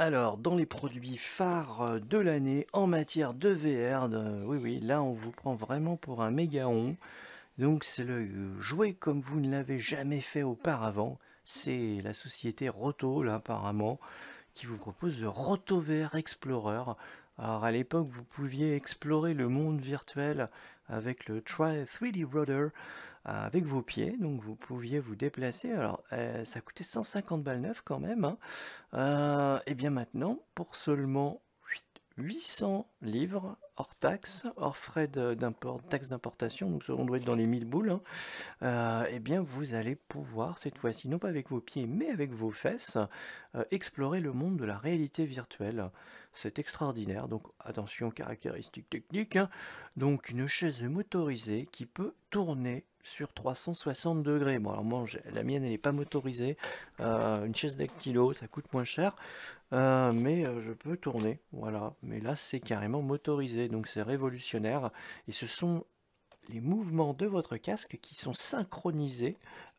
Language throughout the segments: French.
Alors, dans les produits phares euh, de l'année en matière de VR, oui, oui, là, on vous prend vraiment pour un mégaon. Donc, c'est le euh, jouer comme vous ne l'avez jamais fait auparavant. C'est la société Roto, là, apparemment qui vous propose le Rotover Explorer. Alors à l'époque, vous pouviez explorer le monde virtuel avec le 3D Rudder euh, avec vos pieds, donc vous pouviez vous déplacer. Alors euh, ça coûtait 150 balles neuf quand même. Hein. Euh, et bien maintenant, pour seulement 800 livres, hors taxe, hors frais d'import, taxe d'importation, donc on doit être dans les 1000 boules, hein. euh, eh bien vous allez pouvoir cette fois-ci, non pas avec vos pieds, mais avec vos fesses, euh, explorer le monde de la réalité virtuelle. C'est extraordinaire, donc attention caractéristiques techniques, hein. donc une chaise motorisée qui peut tourner sur 360 degrés. Bon, alors moi, la mienne, elle n'est pas motorisée. Euh, une chaise kilo ça coûte moins cher. mais je peux tourner, voilà. Mais là, c'est carrément motorisé donc c'est révolutionnaire. Et ce sont les mouvements de votre casque qui sont synchronisés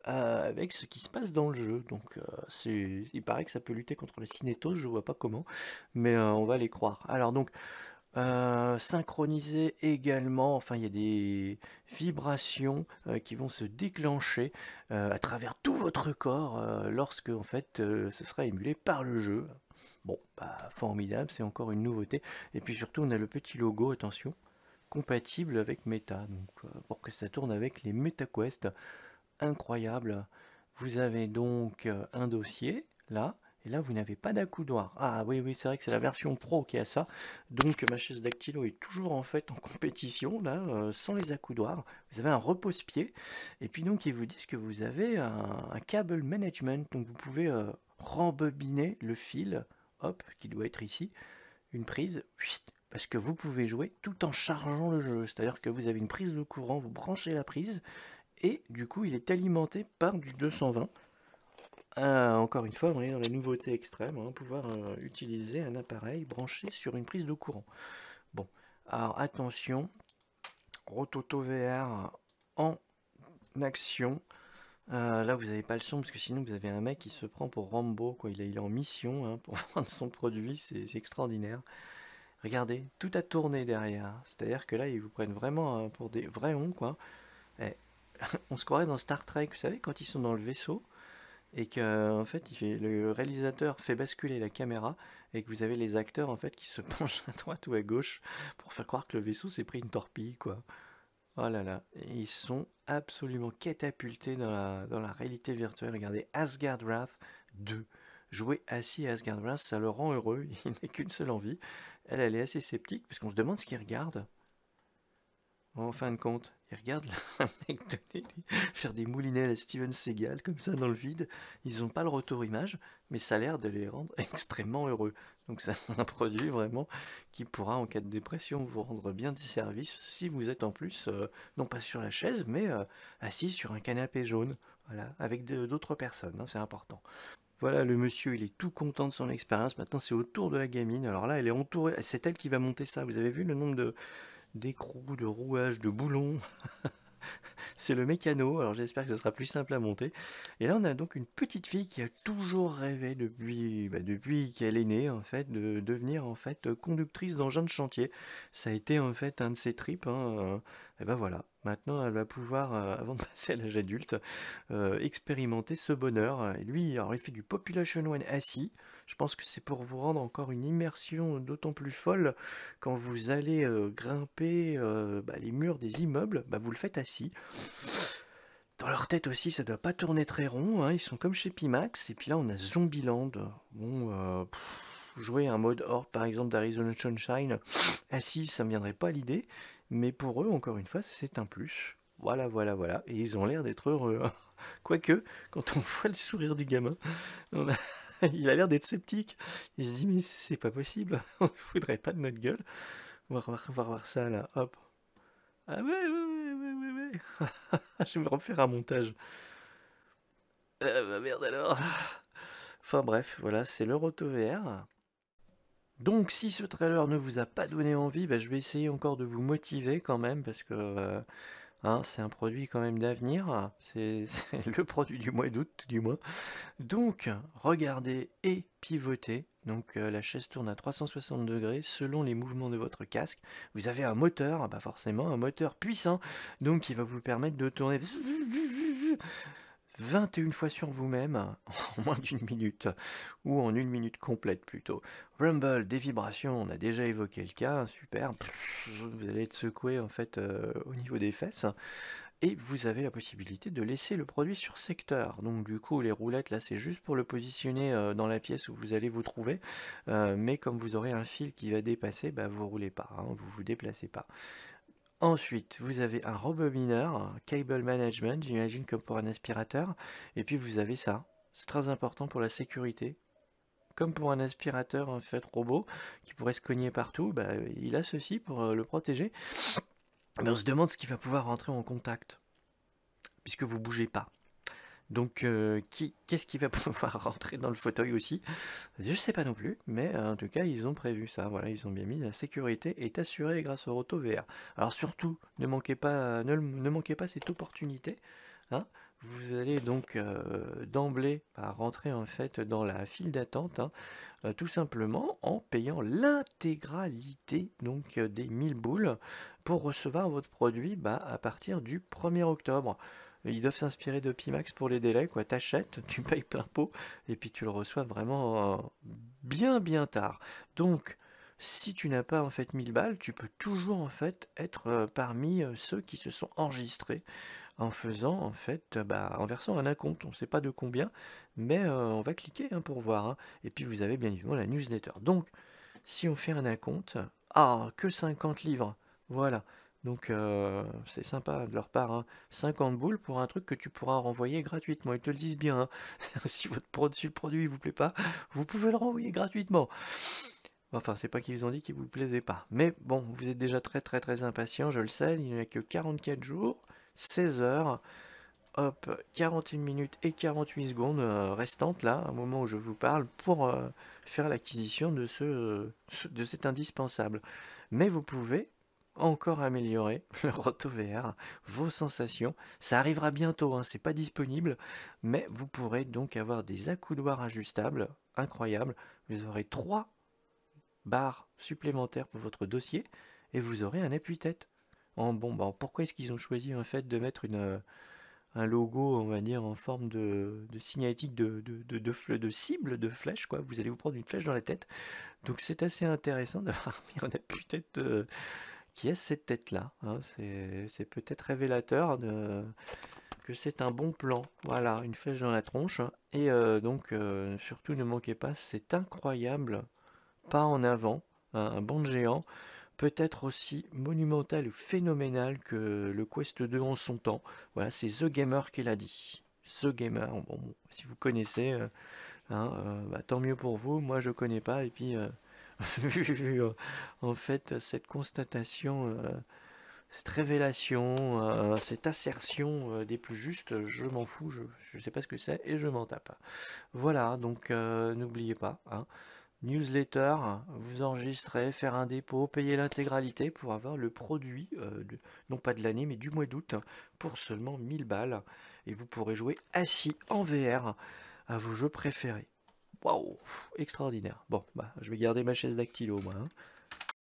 euh, avec ce qui se passe dans le jeu. Donc euh, il paraît que ça peut lutter contre les cinétos, je vois pas comment, mais euh, on va les croire. Alors donc euh, synchroniser également, enfin il y a des vibrations qui vont se déclencher à travers tout votre corps lorsque en fait ce sera émulé par le jeu. Bon, bah, formidable, c'est encore une nouveauté. Et puis surtout, on a le petit logo, attention, compatible avec Meta, donc, euh, pour que ça tourne avec les MetaQuest. Incroyable. Vous avez donc euh, un dossier, là, et là, vous n'avez pas d'accoudoir. Ah oui, oui, c'est vrai que c'est la version pro qui a ça. Donc, ma chaise dactylo est toujours en fait en compétition, là, euh, sans les accoudoirs. Vous avez un repose-pied. Et puis, donc, ils vous disent que vous avez un, câble management. Donc, vous pouvez rembobiner le fil, hop, qui doit être ici, une prise, parce que vous pouvez jouer tout en chargeant le jeu. C'est-à-dire que vous avez une prise de courant, vous branchez la prise, et du coup il est alimenté par du 220. Euh, encore une fois, on est dans les nouveautés extrêmes, hein, pouvoir euh, utiliser un appareil branché sur une prise de courant. Bon, alors attention, Rototo VR en action, euh, là, vous n'avez pas le son parce que sinon, vous avez un mec qui se prend pour Rambo. Il, est, en mission hein, pour vendre son produit. C'est extraordinaire. Regardez, tout a tourné derrière. C'est-à-dire que là, ils vous prennent vraiment hein, pour des vrais ons eh, on se croirait dans Star Trek, vous savez, quand ils sont dans le vaisseau et que en fait, le réalisateur fait basculer la caméra et que vous avez les acteurs en fait qui se penchent à droite ou à gauche pour faire croire que le vaisseau s'est pris une torpille, quoi. Oh là là, ils sont absolument catapultés dans la, réalité virtuelle. Regardez, Asgard Wrath 2. Jouer assis à Asgard Wrath, ça le rend heureux, il n'a qu'une seule envie. Elle, elle est assez sceptique, parce qu'on se demande ce qu'il regarde. En fin de compte, il regarde un mec faire des moulinets à Steven Seagal comme ça dans le vide. Ils n'ont pas le retour image, mais ça a l'air de les rendre extrêmement heureux. Donc c'est un produit vraiment qui pourra en cas de dépression vous rendre bien des services si vous êtes en plus euh, non pas sur la chaise mais euh, assis sur un canapé jaune, voilà, avec d'autres personnes. Hein, c'est important. Voilà, le monsieur, il est tout content de son expérience. Maintenant, c'est au tour de la gamine. Alors là, elle est entourée. C'est elle qui va monter ça. Vous avez vu le nombre de, d'écrou, de rouage, de boulon, c'est le mécano, alors j'espère que ce sera plus simple à monter. Et là, on a donc une petite fille qui a toujours rêvé depuis, bah, depuis qu'elle est née, en fait, de devenir en fait conductrice d'engin de chantier. Ça a été en fait un de ses tripes. Hein, et eh ben voilà, maintenant elle va pouvoir, euh, avant de passer à l'âge adulte, euh, expérimenter ce bonheur. lui, alors il fait du population One assis. Je pense que c'est pour vous rendre encore une immersion d'autant plus folle quand vous allez euh, grimper bah, les murs des immeubles, bah, vous le faites assis. Dans leur tête aussi, ça ne doit pas tourner très rond. Hein. Ils sont comme chez Pimax. Et puis là, on a Zombieland. Bon, jouer un mode hors, par exemple d'Arizona Sunshine assis, ah, ça me viendrait pas à l'idée, mais pour eux, encore une fois, c'est un plus. Voilà, voilà, voilà. Et ils ont l'air d'être heureux. Hein. Quoique, quand on voit le sourire du gamin, il a l'air d'être sceptique. Il se dit, mais c'est pas possible, on ne voudrait pas de notre gueule. On va, revoir, ça là, hop. Ah ouais, ouais, ouais, ouais, ouais, Je vais me refaire un montage. Ah bah merde alors. Enfin bref, voilà, c'est l'Euroto VR. Donc si ce trailer ne vous a pas donné envie, bah, je vais essayer encore de vous motiver quand même, parce que euh, hein, c'est un produit quand même d'avenir, c'est le produit du mois d'août du moins. Donc regardez et pivotez, donc euh, la chaise tourne à 360 degrés selon les mouvements de votre casque. Vous avez un moteur, ah bah forcément un moteur puissant, donc qui va vous permettre de tourner... 21 fois sur vous-même en moins d'une minute, ou en une minute complète plutôt. Rumble, des vibrations, on a déjà évoqué le cas, super, vous allez être secoué en fait euh, au niveau des fesses, et vous avez la possibilité de laisser le produit sur secteur. Donc du coup les roulettes là c'est juste pour le positionner euh, dans la pièce où vous allez vous trouver, euh, mais comme vous aurez un fil qui va dépasser, bah, vous roulez pas, vous hein, vous vous déplacez pas. Ensuite, vous avez un robot mineur, cable management, j'imagine comme pour un aspirateur. Et puis vous avez ça, c'est très important pour la sécurité. Comme pour un aspirateur en fait robot qui pourrait se cogner partout, bah, il a ceci pour euh, le protéger. Mais on se demande ce qui va pouvoir rentrer en contact, puisque vous ne bougez pas. Donc, euh, qui, qu'est-ce qui va pouvoir rentrer dans le fauteuil aussi Je ne sais pas non plus, mais euh, en tout cas, ils ont prévu ça. Voilà, ils ont bien mis la sécurité est assurée grâce au Roto VR. Alors surtout, ne manquez pas, ne, manquez pas cette opportunité. Hein. vous allez donc euh, d'emblée bah, rentrer en fait dans la file d'attente, hein, tout simplement en payant l'intégralité donc des 1000 boules pour recevoir votre produit bah, à partir du 1er octobre ils doivent s'inspirer de Pimax pour les délais, quoi. T'achètes, tu payes plein pot, et puis tu le reçois vraiment euh, bien bien tard. Donc, si tu n'as pas en fait 1000 balles, tu peux toujours en fait être euh, parmi euh, ceux qui se sont enregistrés en faisant en fait, bah, en versant un acompte. On ne sait pas de combien, mais on va cliquer hein, pour voir. Hein. Et puis vous avez bien évidemment la newsletter. Donc, si on fait un acompte, ah, que 50 livres, voilà. Donc euh, c'est sympa de leur part. 50 hein. boules pour un truc que tu pourras renvoyer gratuitement. Ils te le disent bien. Hein. si, votre produit, le produit ne vous plaît pas, vous pouvez le renvoyer gratuitement. Enfin, c'est pas qu'ils ont dit qu'il vous plaisait pas. Mais bon, vous êtes déjà très très très impatient, je le sais. Il n'y a que 44 jours, 16 heures. Hop, 41 minutes et 48 secondes euh, restantes là, au moment où je vous parle, pour euh, faire l'acquisition de, ce, de cet indispensable. Mais vous pouvez encore améliorer le Roto VR, vos sensations. Ça arrivera bientôt, hein, c'est pas disponible, mais vous pourrez donc avoir des accoudoirs ajustables, incroyables. Vous aurez trois barres supplémentaires pour votre dossier et vous aurez un appui-tête. En bon, bah, pourquoi est-ce qu'ils ont choisi en fait de mettre une, euh, un logo, on va dire, en forme de, de signalétique de, de, de, de, cible, de flèche, quoi. Vous allez vous prendre une flèche dans la tête. Donc c'est assez intéressant d'avoir mis un appui-tête. Euh, cette tête-là. Hein. c'est peut-être révélateur de, que c'est un bon plan. Voilà, une flèche dans la tronche. Et euh, donc, euh, surtout ne manquez pas cet incroyable pas en avant, hein, un banc de géant, peut-être aussi monumental ou phénoménal que le Quest 2 en son temps. Voilà, c'est The Gamer qui l'a dit. The Gamer, si vous connaissez, euh, hein, bah, tant mieux pour vous. Moi, je connais pas. Et puis. Vu, en fait, cette constatation, euh, cette révélation, euh, cette assertion euh, des plus justes, je m'en fous, je ne sais pas ce que c'est et je m'en tape. Voilà, donc n'oubliez pas, hein. newsletter, vous enregistrez, faire un dépôt, payer l'intégralité pour avoir le produit, non pas de l'année, mais du mois d'août, pour seulement 1000 balles. Et vous pourrez jouer assis en VR à vos jeux préférés. Waouh, extraordinaire. Bon, bah, je vais garder ma chaise dactylo, moi. Hein.